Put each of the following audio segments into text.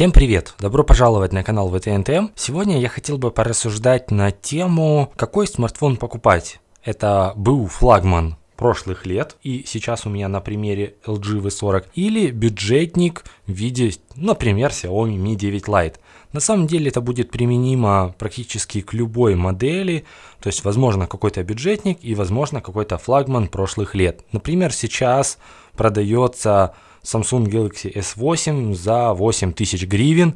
Всем привет! Добро пожаловать на канал ВТНТМ. Сегодня я хотел бы порассуждать на тему, какой смартфон покупать. Это был флагман прошлых лет, и сейчас у меня на примере LG V40, или бюджетник в виде, например, Xiaomi Mi 9 Lite. На самом деле это будет применимо практически к любой модели, то есть возможно какой-то бюджетник и возможно какой-то флагман прошлых лет. Например, сейчас продается Samsung Galaxy S8 за 8000 гривен.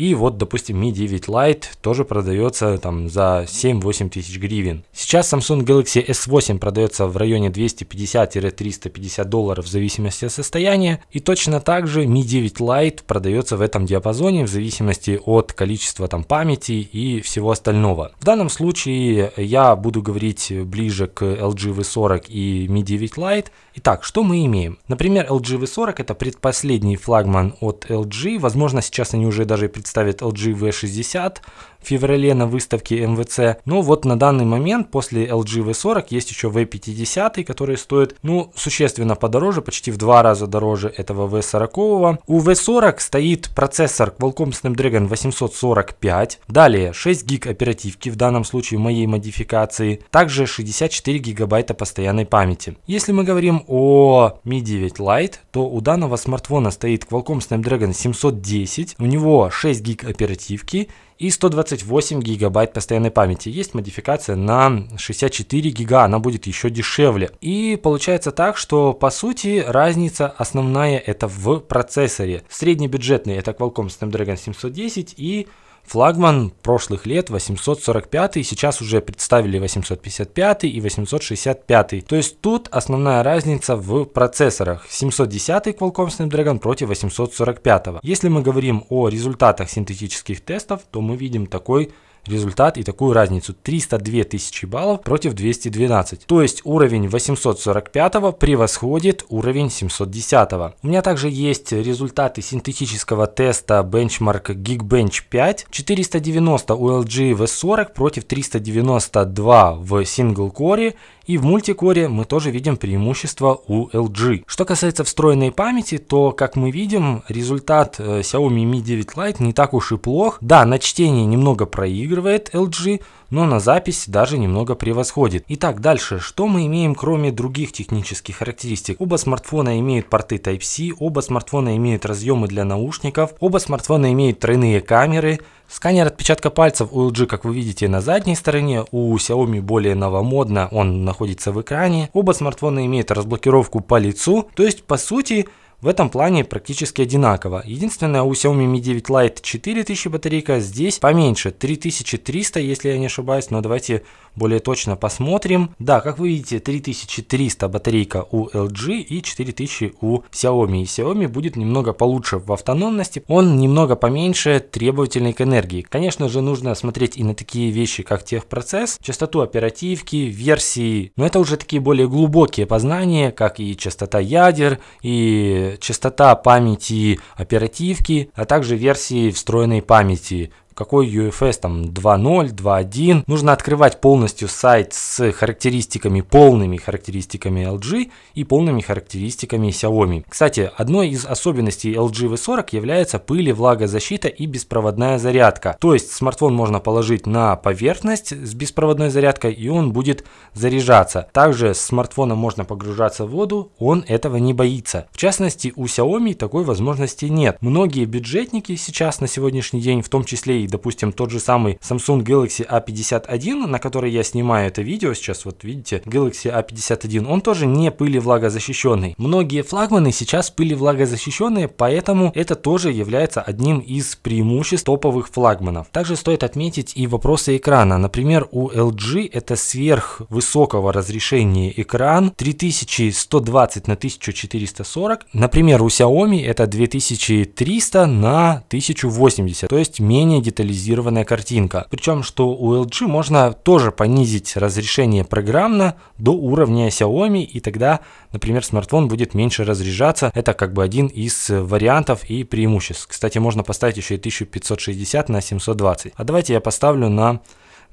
И вот, допустим, Mi 9 Lite тоже продается там за 7-8 тысяч гривен. Сейчас Samsung Galaxy S8 продается в районе 250-350 долларов в зависимости от состояния. И точно так же Mi 9 Lite продается в этом диапазоне в зависимости от количества там памяти и всего остального. В данном случае я буду говорить ближе к LG V40 и Mi 9 Lite. Итак, что мы имеем? Например, LG V40 это предпоследний флагман от LG. Возможно, сейчас они уже даже и представляют представит LG V60, в феврале на выставке МВЦ. Но ну вот на данный момент после LG V40 есть еще V50, который стоит, ну, существенно подороже, почти в два раза дороже этого V40. У V40 стоит процессор Qualcomm Snapdragon 845, далее 6 гиг оперативки, в данном случае моей модификации, также 64 гигабайта постоянной памяти. Если мы говорим о Mi 9 Lite, то у данного смартфона стоит Qualcomm Snapdragon 710, у него 6 гиг оперативки и 128 гигабайт постоянной памяти. Есть модификация на 64 гига, она будет еще дешевле. И получается так, что по сути разница основная это в процессоре. Среднебюджетный это Qualcomm Snapdragon 710 и Флагман прошлых лет 845, сейчас уже представили 855 и 865. То есть тут основная разница в процессорах. 710 Qualcomm Snapdragon против 845. Если мы говорим о результатах синтетических тестов, то мы видим такой результат и такую разницу 302 тысячи баллов против 212. То есть уровень 845 превосходит уровень 710. У меня также есть результаты синтетического теста Benchmark Geekbench 5. 490 у LG V40 против 392 в Single Core и в мультикоре мы тоже видим преимущество у LG. Что касается встроенной памяти, то, как мы видим, результат э, Xiaomi Mi 9 Lite не так уж и плох. Да, на чтение немного проигрывает LG, но на запись даже немного превосходит. Итак, дальше, что мы имеем кроме других технических характеристик? Оба смартфона имеют порты Type-C, оба смартфона имеют разъемы для наушников, оба смартфона имеют тройные камеры, Сканер отпечатка пальцев у LG, как вы видите, на задней стороне, у Xiaomi более новомодно, он находится в экране. Оба смартфона имеют разблокировку по лицу, то есть по сути в этом плане практически одинаково. Единственное, у Xiaomi Mi 9 Lite 4000 батарейка, здесь поменьше, 3300, если я не ошибаюсь, но давайте более точно посмотрим. Да, как вы видите, 3300 батарейка у LG и 4000 у Xiaomi. И Xiaomi будет немного получше в автономности, он немного поменьше требовательный к энергии. Конечно же, нужно смотреть и на такие вещи, как техпроцесс, частоту оперативки, версии, но это уже такие более глубокие познания, как и частота ядер, и частота памяти оперативки, а также версии встроенной памяти, какой UFS там 2.0, 2.1. Нужно открывать полностью сайт с характеристиками, полными характеристиками LG и полными характеристиками Xiaomi. Кстати, одной из особенностей LG V40 является пыли, влагозащита и беспроводная зарядка. То есть смартфон можно положить на поверхность с беспроводной зарядкой и он будет заряжаться. Также с смартфона можно погружаться в воду, он этого не боится. В частности, у Xiaomi такой возможности нет. Многие бюджетники сейчас на сегодняшний день, в том числе и допустим, тот же самый Samsung Galaxy A51, на который я снимаю это видео сейчас, вот видите, Galaxy A51, он тоже не пыли влагозащищенный. Многие флагманы сейчас пыли влагозащищенные, поэтому это тоже является одним из преимуществ топовых флагманов. Также стоит отметить и вопросы экрана. Например, у LG это сверхвысокого разрешения экран 3120 на 1440. Например, у Xiaomi это 2300 на 1080, то есть менее детализированная картинка. Причем, что у LG можно тоже понизить разрешение программно до уровня Xiaomi, и тогда, например, смартфон будет меньше разряжаться. Это как бы один из вариантов и преимуществ. Кстати, можно поставить еще и 1560 на 720. А давайте я поставлю на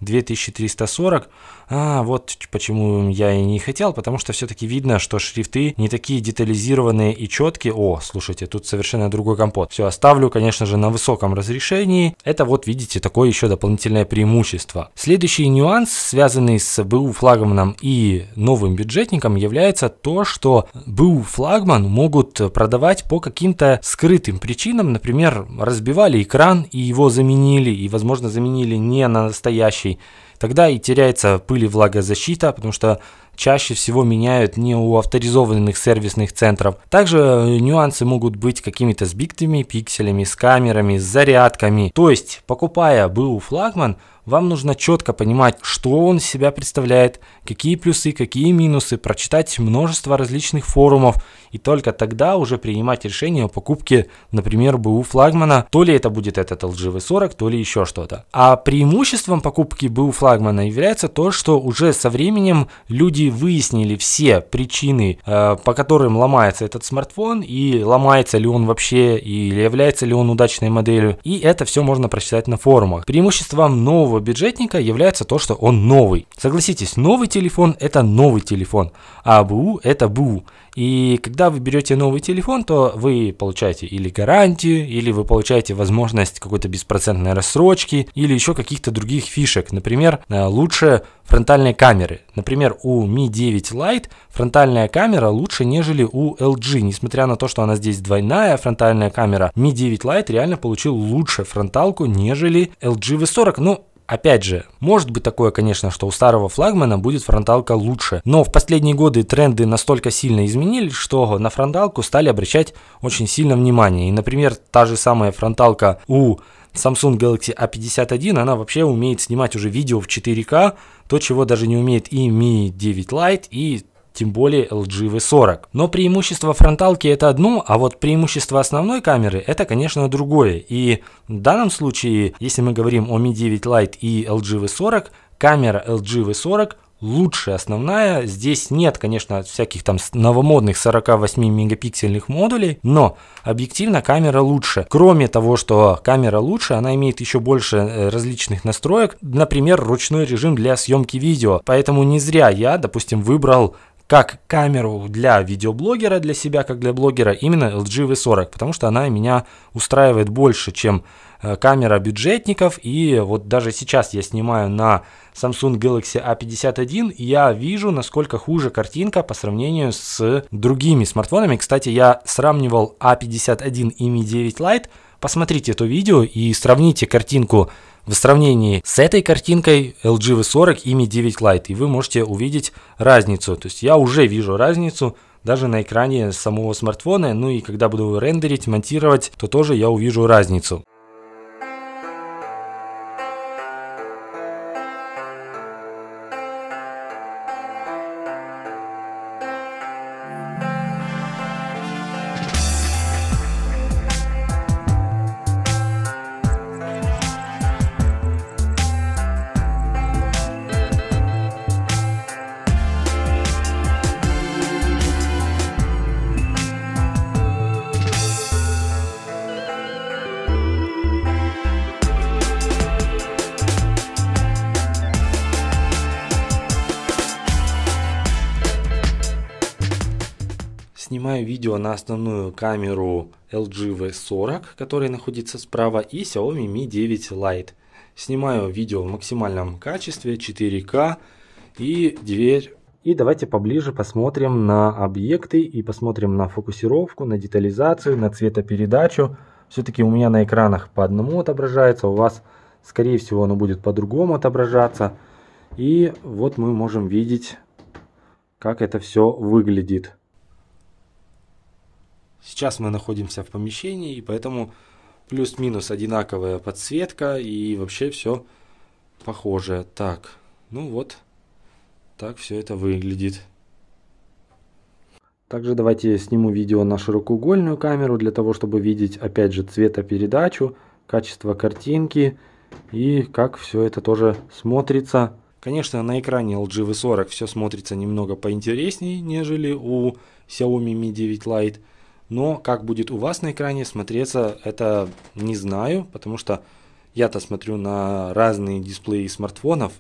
2340. А, вот почему я и не хотел, потому что все-таки видно, что шрифты не такие детализированные и четкие. О, слушайте, тут совершенно другой компот. Все, оставлю, конечно же, на высоком разрешении. Это вот, видите, такое еще дополнительное преимущество. Следующий нюанс, связанный с БУ флагманом и новым бюджетником, является то, что БУ флагман могут продавать по каким-то скрытым причинам. Например, разбивали экран и его заменили, и, возможно, заменили не на настоящий случай, тогда и теряется пыль и влагозащита, потому что чаще всего меняют не у авторизованных сервисных центров. Также э, нюансы могут быть какими-то сбитыми пикселями, с камерами, с зарядками. То есть, покупая БУ флагман, вам нужно четко понимать, что он из себя представляет, какие плюсы, какие минусы, прочитать множество различных форумов и только тогда уже принимать решение о покупке, например, БУ флагмана, то ли это будет этот LG V40, то ли еще что-то. А преимуществом покупки БУ флагмана является то, что уже со временем люди выяснили все причины, э, по которым ломается этот смартфон, и ломается ли он вообще, или является ли он удачной моделью. И это все можно прочитать на форумах. Преимуществом нового бюджетника является то, что он новый. Согласитесь, новый телефон это новый телефон, а БУ это БУ. И когда вы берете новый телефон, то вы получаете или гарантию, или вы получаете возможность какой-то беспроцентной рассрочки, или еще каких-то других фишек. Например, э, лучше фронтальные камеры. Например, у Mi 9 Lite фронтальная камера лучше, нежели у LG. Несмотря на то, что она здесь двойная фронтальная камера, Mi 9 Lite реально получил лучше фронталку, нежели LG V40. Ну, Опять же, может быть такое, конечно, что у старого флагмана будет фронталка лучше, но в последние годы тренды настолько сильно изменились, что на фронталку стали обращать очень сильно внимание. И, например, та же самая фронталка у Samsung Galaxy A51, она вообще умеет снимать уже видео в 4К, то, чего даже не умеет и Mi 9 Lite, и тем более LG V40. Но преимущество фронталки это одно, а вот преимущество основной камеры это, конечно, другое. И в данном случае, если мы говорим о Mi 9 Lite и LG V40, камера LG V40 лучше основная. Здесь нет, конечно, всяких там новомодных 48-мегапиксельных модулей, но объективно камера лучше. Кроме того, что камера лучше, она имеет еще больше э, различных настроек, например, ручной режим для съемки видео. Поэтому не зря я, допустим, выбрал как камеру для видеоблогера, для себя, как для блогера, именно LG V40, потому что она меня устраивает больше, чем э, камера бюджетников. И вот даже сейчас я снимаю на Samsung Galaxy A51, и я вижу, насколько хуже картинка по сравнению с другими смартфонами. Кстати, я сравнивал A51 и Mi 9 Lite, Посмотрите это видео и сравните картинку в сравнении с этой картинкой LG V40 и Mi 9 Lite, и вы можете увидеть разницу. То есть я уже вижу разницу даже на экране самого смартфона, ну и когда буду рендерить, монтировать, то тоже я увижу разницу. снимаю видео на основную камеру LG V40, которая находится справа, и Xiaomi Mi 9 Lite. Снимаю видео в максимальном качестве 4К и дверь. И давайте поближе посмотрим на объекты и посмотрим на фокусировку, на детализацию, на цветопередачу. Все-таки у меня на экранах по одному отображается, у вас скорее всего оно будет по-другому отображаться. И вот мы можем видеть, как это все выглядит. Сейчас мы находимся в помещении, и поэтому плюс-минус одинаковая подсветка и вообще все похоже. Так, ну вот, так все это выглядит. Также давайте я сниму видео на широкоугольную камеру, для того, чтобы видеть, опять же, цветопередачу, качество картинки и как все это тоже смотрится. Конечно, на экране LG V40 все смотрится немного поинтереснее, нежели у Xiaomi Mi 9 Lite. Но как будет у вас на экране смотреться, это не знаю, потому что я-то смотрю на разные дисплеи смартфонов.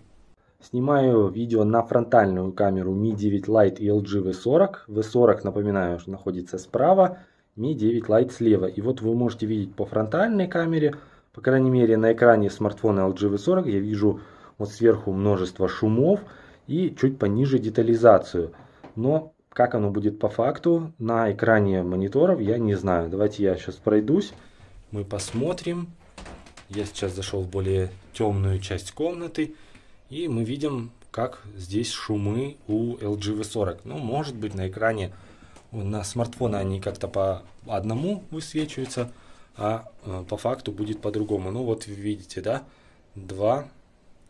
Снимаю видео на фронтальную камеру Mi 9 Lite и LG V40. V40, напоминаю, что находится справа, Mi 9 Lite слева. И вот вы можете видеть по фронтальной камере, по крайней мере на экране смартфона LG V40 я вижу вот сверху множество шумов и чуть пониже детализацию. Но как оно будет по факту на экране мониторов, я не знаю. Давайте я сейчас пройдусь, мы посмотрим. Я сейчас зашел в более темную часть комнаты, и мы видим, как здесь шумы у LG V40. Ну, может быть, на экране э, на смартфона они как-то по одному высвечиваются, а э, по факту будет по-другому. Ну, вот видите, да, два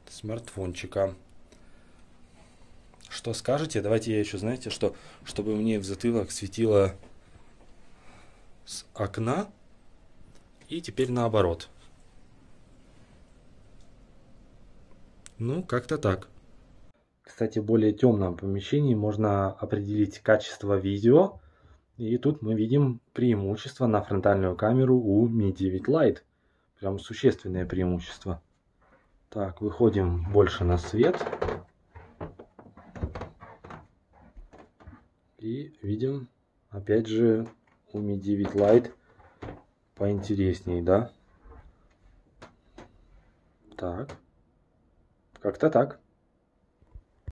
смартфончика. Что скажете? Давайте я еще, знаете, что, чтобы мне в затылок светило с окна. И теперь наоборот. Ну, как-то так. Кстати, в более темном помещении можно определить качество видео. И тут мы видим преимущество на фронтальную камеру у Mi 9 Lite. Прям существенное преимущество. Так, выходим больше на свет. И видим, опять же, у Mi 9 Lite поинтереснее, да? Так. Как-то так.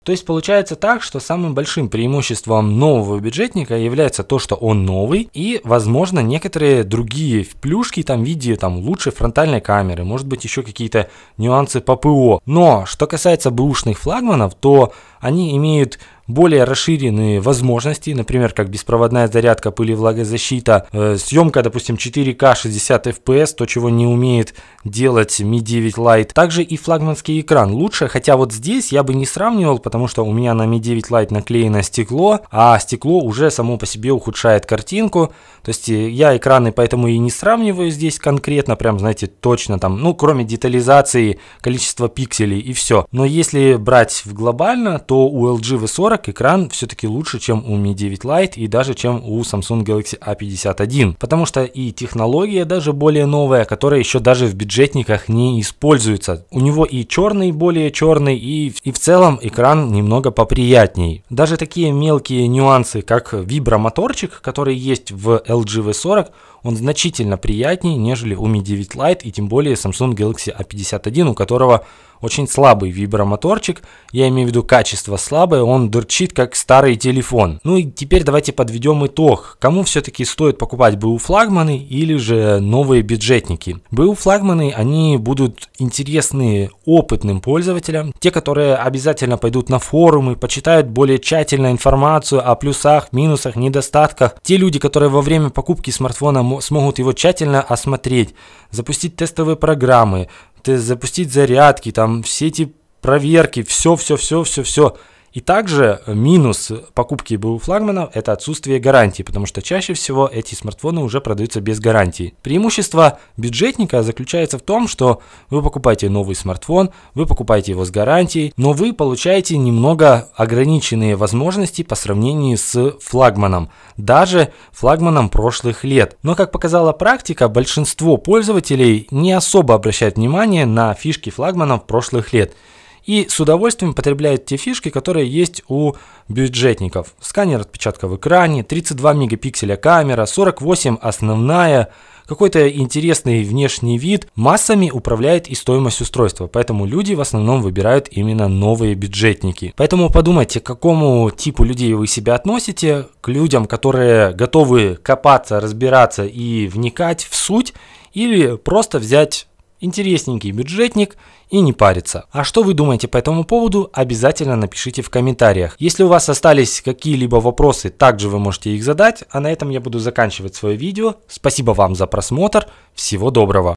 То есть получается так, что самым большим преимуществом нового бюджетника является то, что он новый и, возможно, некоторые другие плюшки там в виде там лучшей фронтальной камеры, может быть еще какие-то нюансы по ПО. Но что касается бэушных флагманов, то они имеют более расширенные возможности, например, как беспроводная зарядка, пылевлагозащита, э, съемка, допустим, 4К 60 FPS, то, чего не умеет делать Mi 9 Lite. Также и флагманский экран лучше, хотя вот здесь я бы не сравнивал, потому что у меня на Mi 9 Lite наклеено стекло, а стекло уже само по себе ухудшает картинку. То есть э, я экраны поэтому и не сравниваю здесь конкретно, прям, знаете, точно там, ну, кроме детализации, количества пикселей и все. Но если брать в глобально, то у LG V40 40 экран все-таки лучше, чем у Mi 9 Lite и даже чем у Samsung Galaxy A51, потому что и технология даже более новая, которая еще даже в бюджетниках не используется. У него и черный более черный, и, и в целом экран немного поприятней. Даже такие мелкие нюансы, как вибромоторчик, который есть в LG V40, он значительно приятнее, нежели у Mi 9 Lite и тем более Samsung Galaxy A51, у которого очень слабый вибромоторчик, я имею в виду качество слабое, он дурчит как старый телефон. Ну и теперь давайте подведем итог, кому все-таки стоит покупать БУ флагманы или же новые бюджетники. БУ флагманы, они будут интересны опытным пользователям, те, которые обязательно пойдут на форумы, почитают более тщательно информацию о плюсах, минусах, недостатках. Те люди, которые во время покупки смартфона смогут его тщательно осмотреть, запустить тестовые программы, запустить зарядки, там все эти проверки, все, все, все, все, все. И также минус покупки БУ флагманов – это отсутствие гарантии, потому что чаще всего эти смартфоны уже продаются без гарантии. Преимущество бюджетника заключается в том, что вы покупаете новый смартфон, вы покупаете его с гарантией, но вы получаете немного ограниченные возможности по сравнению с флагманом, даже флагманом прошлых лет. Но, как показала практика, большинство пользователей не особо обращают внимание на фишки флагманов прошлых лет – и с удовольствием потребляют те фишки, которые есть у бюджетников. Сканер отпечатка в экране, 32 мегапикселя камера, 48 основная, какой-то интересный внешний вид. Массами управляет и стоимость устройства, поэтому люди в основном выбирают именно новые бюджетники. Поэтому подумайте, к какому типу людей вы себя относите, к людям, которые готовы копаться, разбираться и вникать в суть, или просто взять интересненький бюджетник и не париться. А что вы думаете по этому поводу, обязательно напишите в комментариях. Если у вас остались какие-либо вопросы, также вы можете их задать. А на этом я буду заканчивать свое видео. Спасибо вам за просмотр. Всего доброго.